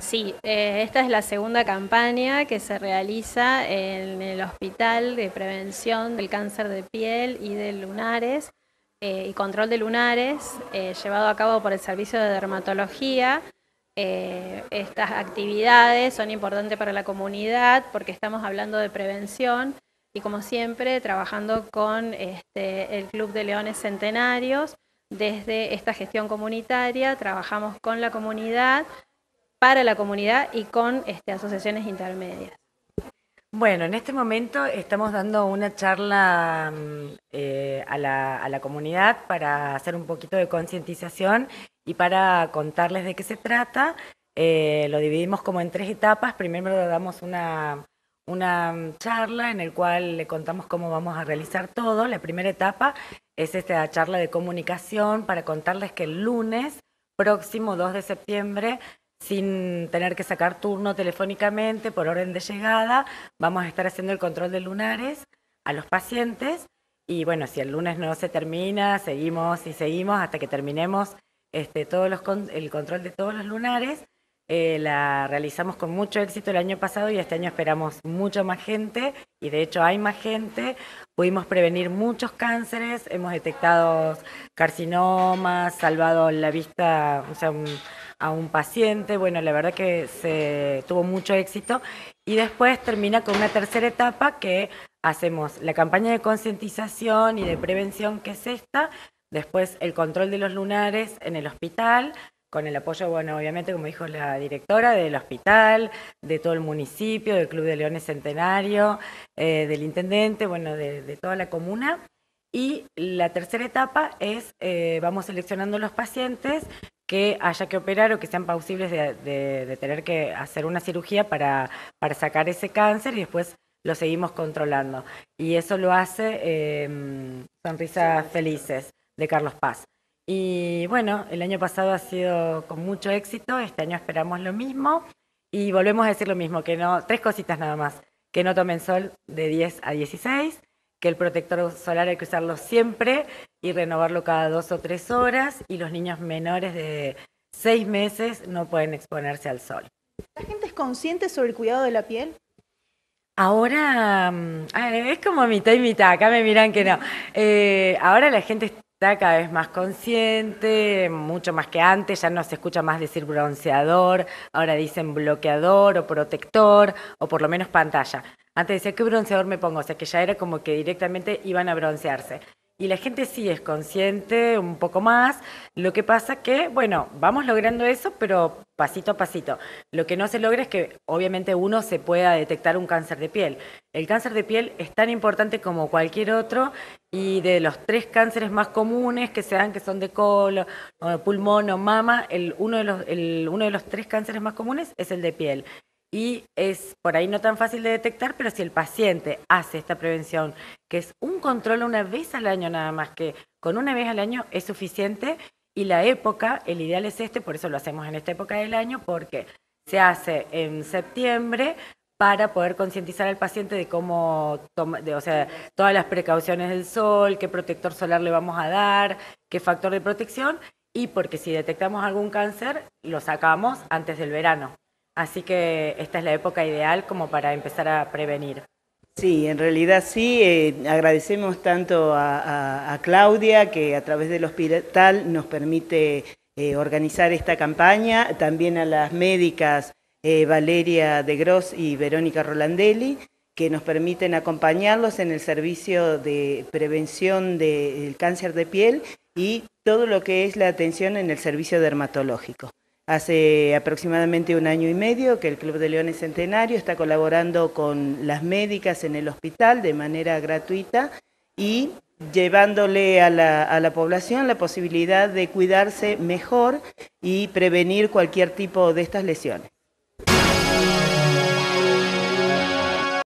Sí, eh, esta es la segunda campaña que se realiza en el Hospital de Prevención del Cáncer de Piel y de Lunares eh, y Control de Lunares, eh, llevado a cabo por el Servicio de Dermatología. estas actividades son importantes para la comunidad porque estamos hablando de prevención y como siempre trabajando con este, el Club de Leones Centenarios. Desde esta gestión comunitaria trabajamos con la comunidad para la comunidad y con este, asociaciones intermedias. Bueno, en este momento estamos dando una charla mm, eh, a, la, comunidad para hacer un poquito de concientización y para contarles de qué se trata. Eh, lo dividimos como en tres etapas. Primero damos una, una mm, charla en la cual le contamos cómo vamos a realizar todo. La primera etapa es esta charla de comunicación para contarles que el lunes próximo 2 de septiembre sin tener que sacar turno telefónicamente por orden de llegada. Vamos a estar haciendo el control de lunares a los pacientes y bueno, si el lunes no se termina, seguimos y seguimos hasta que terminemos este, todos los el control de todos los lunares. Eh, la realizamos con mucho éxito el año pasado y este año esperamos mucha más gente y de hecho hay más gente. Pudimos prevenir muchos cánceres, hemos detectado carcinomas, salvado la vista, o sea, a un paciente. Bueno, la verdad que se tuvo mucho éxito. Y después termina con una tercera etapa que hacemos la campaña de concientización y de prevención, que es esta. Después el control de los lunares en el hospital, con el apoyo, bueno, obviamente, como dijo la directora, del hospital, de todo el municipio, del Club de Leones Centenario, eh, del intendente, bueno, de, toda la comuna. Y la tercera etapa es, eh, vamos seleccionando los pacientes que haya que operar o que sean posibles de, tener que hacer una cirugía para, para sacar ese cáncer y después lo seguimos controlando. Y eso lo hace em, Sonrisas Felices de Carlos Paz. Y bueno, el año pasado ha sido con mucho éxito, este año esperamos lo mismo y volvemos a decir lo mismo, que no, tres cositas nada más, que no tomen sol de 10 a 16, que el protector solar hay que usarlo siempre, y renovarlo cada dos o tres horas y los niños menores de seis meses no pueden exponerse al sol. ¿La gente es consciente sobre el cuidado de la piel? Ahora mm, es como mitad y mitad, acá me miran que no. Eh, ahora la gente está cada vez más consciente, mucho más que antes, ya no se escucha más decir bronceador, ahora dicen bloqueador o protector o por lo menos pantalla. Antes decía, ¿qué bronceador me pongo? O sea, que ya era como que directamente iban a broncearse y la gente sí es consciente un poco más. Lo que pasa que, bueno, vamos logrando eso, pero pasito a pasito. Lo que no se logra es que obviamente uno se pueda detectar un cáncer de piel. El cáncer de piel es tan importante como cualquier otro y de los tres cánceres más comunes que sean que son de colon, pulmón o mama, el, uno, de los, uno de los tres cánceres más comunes es el de piel y es por ahí no tan fácil de detectar, pero si el paciente hace esta prevención, que es un control una vez al año nada más, que con una vez al año es suficiente y la época, el ideal es este, por eso lo hacemos en esta época del año, porque se hace en septiembre para poder concientizar al paciente de cómo, de, o sea, todas las precauciones del sol, qué protector solar le vamos a dar, qué factor de protección, y porque si detectamos algún cáncer, lo sacamos antes del verano. Así que esta es la época ideal como para empezar a prevenir. Sí, en realidad sí, eh, agradecemos tanto a, Claudia que a través del hospital nos permite eh, organizar esta campaña, también a las médicas eh, Valeria de Gross y Verónica Rolandelli, que nos permiten acompañarlos en el servicio de prevención del cáncer de piel y todo lo que es la atención en el servicio dermatológico. Hace aproximadamente un año y medio que el Club de Leones Centenario está colaborando con las médicas en el hospital de manera gratuita y llevándole a la, a la, población la posibilidad de cuidarse mejor y prevenir cualquier tipo de estas lesiones.